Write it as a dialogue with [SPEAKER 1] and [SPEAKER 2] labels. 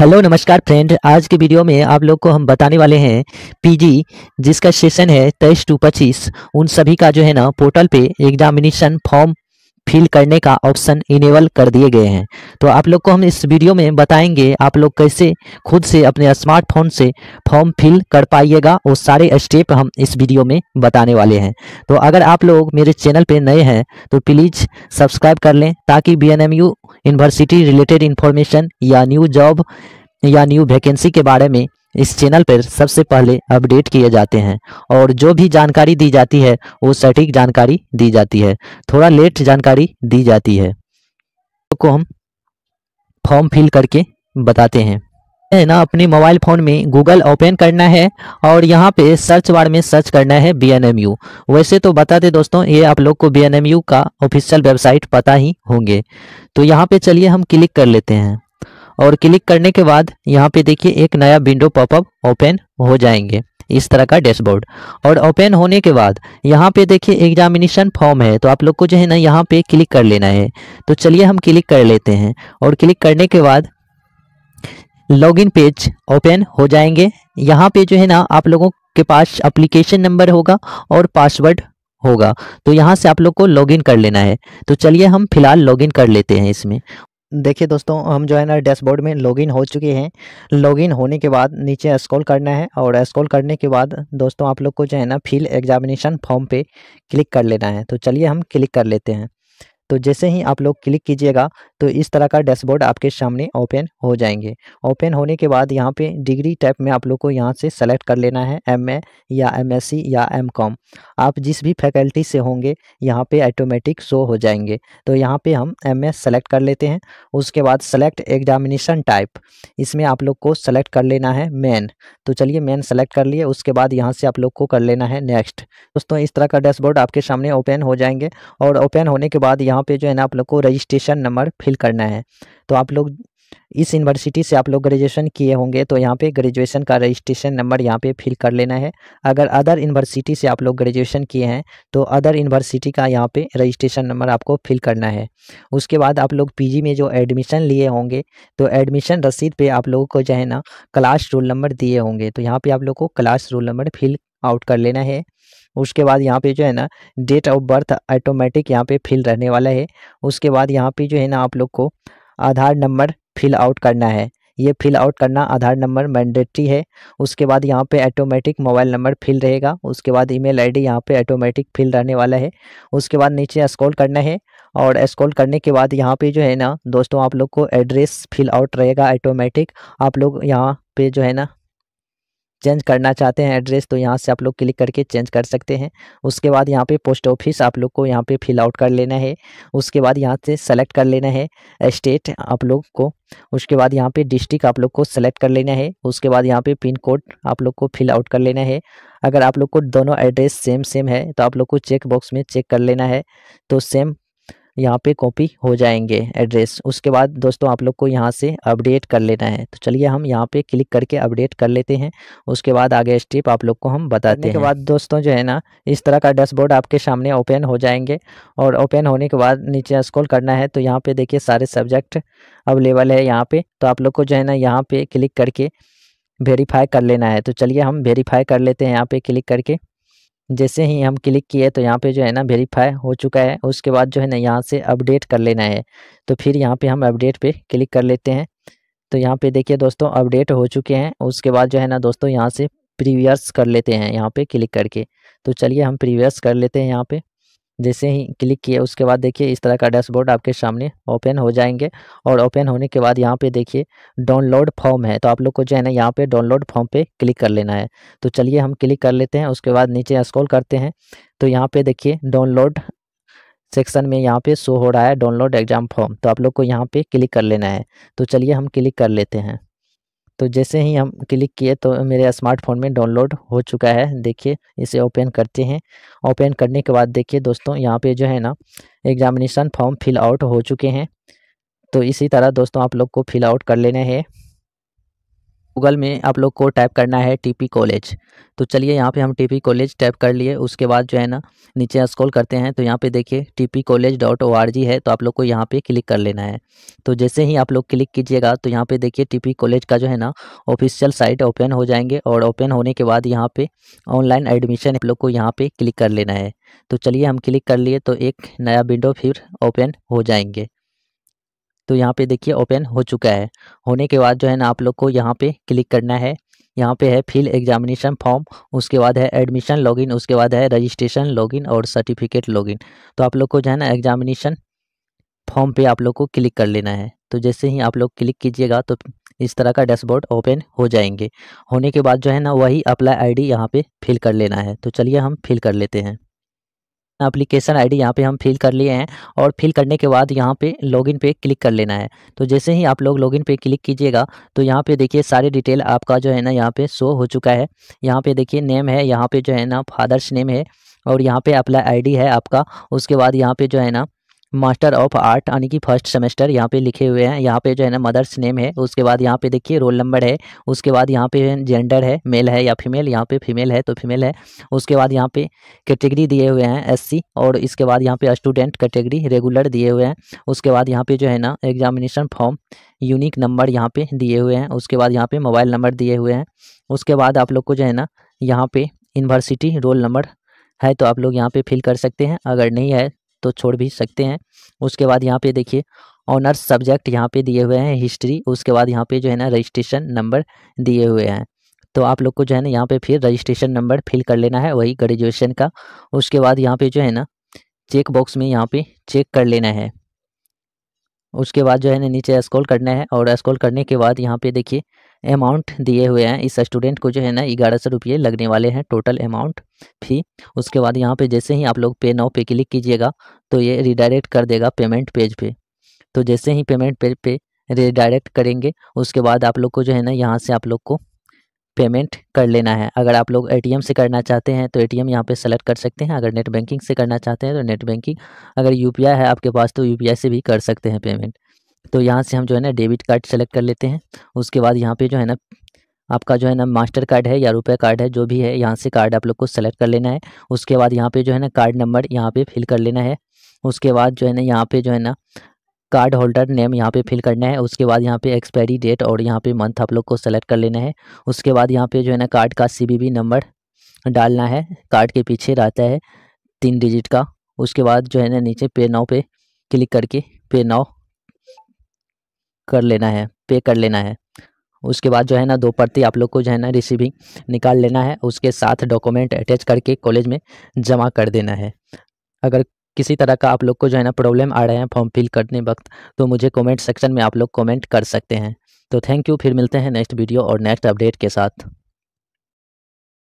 [SPEAKER 1] hello नमस्कार friend आज के वीडियो में आप लोग को हम बताने वाले हैं पीजी जिसका सेशन है तेईस टू पच्चीस उन सभी का जो है ना पोर्टल पे एग्जामिनेशन फॉर्म फिल करने का ऑप्शन इनेबल कर दिए गए हैं तो आप लोग को हम इस वीडियो में बताएंगे आप लोग कैसे खुद से अपने स्मार्टफोन से फॉर्म फिल कर पाइएगा वो सारे स्टेप हम इस वीडियो में बताने वाले हैं तो अगर आप लोग मेरे चैनल पे नए हैं तो प्लीज़ सब्सक्राइब कर लें ताकि बी यूनिवर्सिटी रिलेटेड इन्फॉर्मेशन या न्यू जॉब या न्यू वैकेंसी के बारे में इस चैनल पर सबसे पहले अपडेट किए जाते हैं और जो भी जानकारी दी जाती है वो सटीक जानकारी दी जाती है थोड़ा लेट जानकारी दी जाती है तो को हम फॉर्म फिल करके बताते हैं है ना अपने मोबाइल फ़ोन में गूगल ओपन करना है और यहाँ पे सर्च बार में सर्च करना है बी वैसे तो बता दे दोस्तों ये आप लोग को बी का ऑफिशियल वेबसाइट पता ही होंगे तो यहाँ पे चलिए हम क्लिक कर लेते हैं और क्लिक करने के बाद यहाँ पे देखिए एक नया विंडो पॉपअप ओपन हो जाएंगे इस तरह का डैशबोर्ड और ओपन होने के बाद यहाँ पे देखिए एग्जामिनेशन फॉर्म है तो आप लोग को जो है ना यहाँ पे क्लिक कर लेना है तो चलिए हम क्लिक कर लेते हैं और क्लिक करने के बाद लॉगिन पेज ओपन हो जाएंगे यहाँ पे जो है ना आप लोगों के पास अप्लीकेशन नंबर होगा और पासवर्ड होगा तो यहाँ से आप लोग को लॉगिन कर लेना है तो चलिए हम फिलहाल लॉगिन कर लेते हैं इसमें देखिए दोस्तों हम जो है ना डैशबोर्ड में लॉगिन हो चुके हैं लॉगिन होने के बाद नीचे स्क्रॉल करना है और स्क्रॉल करने के बाद दोस्तों आप लोग को जो है ना फील्ड एग्जामिनेशन फॉर्म पे क्लिक कर लेना है तो चलिए हम क्लिक कर लेते हैं तो जैसे ही आप लोग क्लिक कीजिएगा तो इस तरह का डैशबोर्ड आपके सामने ओपन हो जाएंगे ओपन होने के बाद यहाँ पे डिग्री टाइप में आप लोग को यहाँ से सेलेक्ट कर लेना है एम या एम या एम आप जिस भी फैकल्टी से होंगे यहाँ पे ऑटोमेटिक शो हो जाएंगे तो यहाँ पे हम एम एस सेलेक्ट कर लेते हैं उसके बाद सेलेक्ट एग्जामिनेशन टाइप इसमें आप लोग को सेलेक्ट कर लेना है मेन तो चलिए मेन सेलेक्ट कर लिए उसके बाद यहाँ से आप लोग को कर लेना है नेक्स्ट दोस्तों इस तरह का डैशबोर्ड आपके सामने ओपन हो जाएंगे और ओपन होने के बाद यहाँ यहाँ पे जो है ना आप लोग को रजिस्ट्रेशन नंबर फिल करना है तो आप लोग इस यूनिवर्सिटी से आप लोग ग्रेजुएशन किए होंगे तो यहाँ पे ग्रेजुएशन का रजिस्ट्रेशन नंबर यहाँ पे फिल कर लेना है अगर अदर यूनिवर्सिटी से आप लोग ग्रेजुएशन किए हैं तो अदर यूनिवर्सिटी का यहाँ पे रजिस्ट्रेशन नंबर आपको फिल करना है उसके बाद आप लोग पीजी में जो एडमिशन लिए होंगे तो एडमिशन रसीद पर आप लोगों को जो है ना क्लास रोल नंबर दिए होंगे तो यहाँ पर आप लोग को class roll number fill out कर लेना है उसके बाद यहाँ पे जो है ना डेट ऑफ बर्थ ऑटोमेटिक यहाँ पे फिल रहने वाला है उसके बाद यहाँ पे जो है ना आप लोग को आधार नंबर फिल आउट करना है ये फिल आउट करना आधार नंबर मैंडेटरी है उसके बाद यहाँ पे ऑटोमेटिक मोबाइल नंबर फिल रहेगा उसके बाद ईमेल आईडी यहाँ पर ऑटोमेटिक फिल रहने वाला है उसके बाद नीचे स्क्रॉल करना है और स्क्रॉल करने के बाद यहाँ पे जो है ना दोस्तों आप लोग को एड्रेस फिल आउट रहेगा ऑटोमेटिक आप लोग यहाँ पे जो है ना चेंज करना चाहते हैं एड्रेस तो यहाँ से आप लोग क्लिक करके चेंज कर सकते हैं उसके बाद यहाँ पे पोस्ट ऑफिस आप लोग को यहाँ पे फिल आउट कर लेना है उसके बाद यहाँ से सेलेक्ट कर लेना है स्टेट आप लोग को उसके बाद यहाँ पे डिस्ट्रिक्ट आप लोग को सेलेक्ट कर लेना है उसके बाद यहाँ पे पिन कोड आप लोग को फिल आउट कर लेना है अगर आप लोग को दोनों एड्रेस सेम सेम है तो आप लोग को चेक बॉक्स में चेक कर लेना है तो सेम यहाँ पे कॉपी हो जाएंगे एड्रेस उसके बाद दोस्तों आप लोग को यहाँ से अपडेट कर लेना है तो चलिए हम यहाँ पे क्लिक करके अपडेट कर लेते हैं उसके बाद आगे स्टेप आप लोग को हम बताते हैं के बाद दोस्तों जो है ना इस तरह का डैशबोर्ड आपके सामने ओपन हो जाएंगे और ओपन होने के बाद नीचे स्क्रॉल करना है तो यहाँ पे देखिए सारे सब्जेक्ट अवेलेबल है यहाँ पे तो आप लोग को जो है ना यहाँ पे क्लिक करके वेरीफाई कर लेना है तो चलिए हम वेरीफाई कर लेते हैं यहाँ पे क्लिक करके जैसे ही हम क्लिक किए तो यहाँ पे जो है ना वेरीफाई हो चुका है उसके बाद जो है ना यहाँ से अपडेट कर लेना है तो फिर यहाँ पे हम अपडेट पे क्लिक कर लेते हैं तो यहाँ पे देखिए दोस्तों अपडेट हो चुके हैं उसके बाद जो है ना दोस्तों यहाँ से प्रीवियस कर लेते हैं यहाँ पे क्लिक करके तो चलिए हम प्रीवियस कर लेते हैं यहाँ पे जैसे ही क्लिक किया उसके बाद देखिए इस तरह का डैशबोर्ड आपके सामने ओपन हो जाएंगे और ओपन होने के बाद यहाँ पे देखिए डाउनलोड फॉर्म है तो आप लोग को जो है ना यहाँ पे डाउनलोड फॉर्म पे क्लिक कर लेना है तो चलिए हम क्लिक कर लेते हैं उसके बाद नीचे स्क्रॉल करते हैं तो यहाँ पे देखिए डाउनलोड सेक्शन में यहाँ पे शो हो रहा है डाउनलोड एग्जाम फॉर्म तो आप लोग को यहाँ पे क्लिक कर लेना है तो चलिए हम क्लिक कर लेते हैं तो जैसे ही हम क्लिक किए तो मेरे स्मार्टफोन में डाउनलोड हो चुका है देखिए इसे ओपन करते हैं ओपन करने के बाद देखिए दोस्तों यहाँ पे जो है ना एग्जामिनेशन फॉर्म फिल आउट हो चुके हैं तो इसी तरह दोस्तों आप लोग को फिल आउट कर लेना है गूगल में आप लोग को टाइप करना है टीपी कॉलेज तो चलिए यहाँ पे हम टीपी कॉलेज टाइप कर लिए उसके बाद जो है ना नीचे स्क्रॉल करते हैं तो यहाँ पे देखिए TP college dot O R G है तो आप लोग को यहाँ पे क्लिक कर लेना है तो जैसे ही आप लोग क्लिक कीजिएगा तो यहाँ पे देखिए टीपी कॉलेज का जो है ना ऑफिशियल साइट ओपन हो जाएंगे और ओपन होने के बाद यहाँ पर ऑनलाइन एडमिशन आप लोग को यहाँ पर क्लिक कर लेना है तो चलिए हम क्लिक कर लिए तो एक नया विंडो फिर ओपन हो जाएंगे तो यहाँ पे देखिए ओपन हो चुका है होने के बाद जो है ना आप लोग को यहाँ पे क्लिक करना है यहाँ पे है फिल एग्जामिनेशन फॉर्म उसके बाद है एडमिशन लॉगिन उसके बाद है रजिस्ट्रेशन लॉगिन और सर्टिफिकेट लॉगिन तो आप लोग को जो है ना एग्जामिनेशन फॉर्म पे आप लोग को क्लिक कर लेना है तो जैसे ही आप लोग क्लिक कीजिएगा तो इस तरह का डैशबोर्ड ओपन हो जाएंगे होने के बाद जो है ना वही अप्लाई डी यहाँ पे फिल कर लेना है तो चलिए हम फिल कर लेते हैं एप्लीकेशन आईडी यहाँ पे हम फिल कर लिए हैं और फिल करने के बाद यहाँ पे लॉगिन पे क्लिक कर लेना है तो जैसे ही आप लोग लॉगिन पे क्लिक कीजिएगा तो यहाँ पे देखिए सारे डिटेल आपका जो है ना यहाँ पे शो हो चुका है यहाँ पे देखिए नेम है यहाँ पे जो है ना फादर्स नेम है और यहाँ पे अप्लाई आईडी है आपका उसके बाद यहाँ पे जो है ना मास्टर ऑफ आर्ट यानी कि फर्स्ट सेमेस्टर यहाँ पे लिखे हुए हैं यहाँ पे जो है ना मदर्स नेम है उसके बाद यहाँ पे देखिए रोल नंबर है उसके बाद यहाँ पे जेंडर है मेल है या फीमेल यहाँ पे फीमेल है तो फीमेल है उसके बाद यहाँ पे कैटेगरी दिए हुए हैं एससी और इसके बाद यहाँ पे स्टूडेंट कैटेगरी रेगुलर दिए हुए हैं उसके बाद यहाँ पे जो है ना एग्जामिनेशन फॉर्म यूनिक नंबर यहाँ पे दिए हुए हैं उसके बाद यहाँ पे मोबाइल नंबर दिए हुए हैं उसके बाद आप लोग को जो है ना यहाँ पे यूनिवर्सिटी रोल नंबर है तो आप लोग यहाँ पे फिल कर सकते हैं अगर नहीं है तो छोड़ भी सकते हैं उसके बाद यहाँ पे देखिए ऑनर्स सब्जेक्ट यहाँ पे दिए हुए हैं हिस्ट्री उसके बाद यहाँ पे जो है ना रजिस्ट्रेशन नंबर दिए हुए हैं तो आप लोग को जो है ना यहाँ पे फिर रजिस्ट्रेशन नंबर फिल कर लेना है वही ग्रेजुएशन का उसके बाद यहाँ पे जो है ना चेक बॉक्स में यहाँ पे चेक कर लेना है उसके बाद जो है ना नीचे स्कॉल करना है और स्कॉल करने के बाद यहाँ पे देखिए अमाउंट दिए हुए हैं इस स्टूडेंट को जो है ना ग्यारह सौ रुपये लगने वाले हैं टोटल अमाउंट फी उसके बाद यहाँ पे जैसे ही आप लोग पे नाउ पे क्लिक कीजिएगा तो ये रिडायरेक्ट कर देगा पेमेंट पेज पे तो जैसे ही पेमेंट पेज पे रिडायरेक्ट करेंगे उसके बाद आप लोग को जो है ना यहाँ से आप लोग को पेमेंट कर लेना है अगर आप लोग एटीएम से करना चाहते हैं तो एटीएम यहाँ पे सेलेक्ट कर सकते हैं अगर नेट बैंकिंग से करना चाहते हैं तो नेट बैंकिंग अगर यूपीआई है आपके पास तो यूपीआई से भी कर सकते हैं पेमेंट तो यहाँ से हम जो है ना डेबिट कार्ड सेलेक्ट कर लेते हैं उसके बाद यहाँ पे जो है ना आपका जो है ना मास्टर कार्ड है या रुपये कार्ड है जो भी है यहाँ से कार्ड आप लोग को सेलेक्ट कर लेना है उसके बाद यहाँ पे जो है ना कार्ड नंबर यहाँ पे फिल कर लेना है उसके बाद जो है ना यहाँ पे जो है ना कार्ड होल्डर नेम यहाँ पे फिल करना है उसके बाद यहाँ पे एक्सपायरी डेट और यहाँ पे मंथ आप लोग को सेलेक्ट कर लेना है उसके बाद यहाँ पे जो है ना कार्ड का सीबीबी नंबर डालना है कार्ड के पीछे रहता है तीन डिजिट का उसके बाद जो है ना नीचे पे नाव पे क्लिक करके पे नाव कर लेना है पे कर लेना है उसके बाद जो है ना दो प्रति आप लोग को जो है ना रिसीविंग निकाल लेना है उसके साथ डॉक्यूमेंट अटैच करके कॉलेज में जमा कर देना है अगर किसी तरह का आप लोग को जो है ना प्रॉब्लम आ रहे हैं फॉर्म फिल करने वक्त तो मुझे कमेंट सेक्शन में आप लोग कमेंट कर सकते हैं तो थैंक यू फिर मिलते हैं नेक्स्ट वीडियो और नेक्स्ट अपडेट के साथ